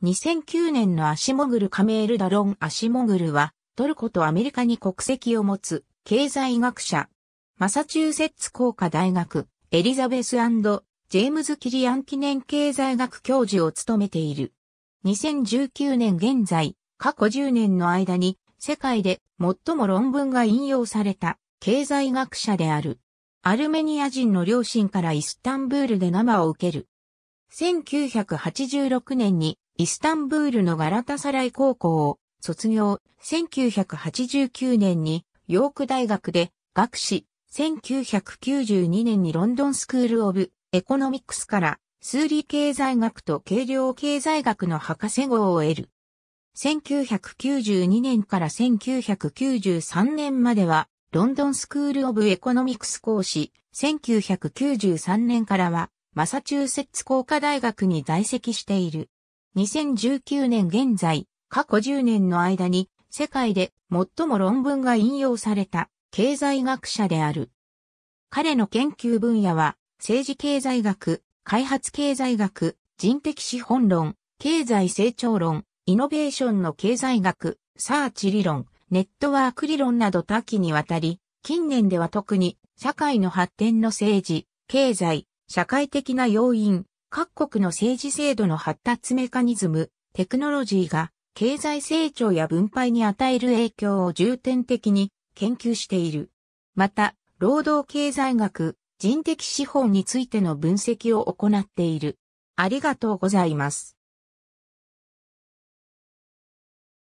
2009年のアシモグルカメール・ダロン・アシモグルは、トルコとアメリカに国籍を持つ、経済学者、マサチューセッツ工科大学、エリザベスジェームズ・キリアン記念経済学教授を務めている。2019年現在、過去10年の間に、世界で最も論文が引用された、経済学者である。アルメニア人の両親からイスタンブールで生を受ける。1986年にイスタンブールのガラタサライ高校を卒業、1989年にヨーク大学で学士、1992年にロンドンスクールオブエコノミクスから数理経済学と計量経済学の博士号を得る。1992年から1993年まではロンドンスクールオブエコノミクス講師、1993年からはマサチューセッツ工科大学に在籍している。2019年現在、過去10年の間に世界で最も論文が引用された経済学者である。彼の研究分野は政治経済学、開発経済学、人的資本論、経済成長論、イノベーションの経済学、サーチ理論、ネットワーク理論など多岐にわたり、近年では特に社会の発展の政治、経済、社会的な要因、各国の政治制度の発達メカニズム、テクノロジーが経済成長や分配に与える影響を重点的に研究している。また、労働経済学、人的資本についての分析を行っている。ありがとうございます。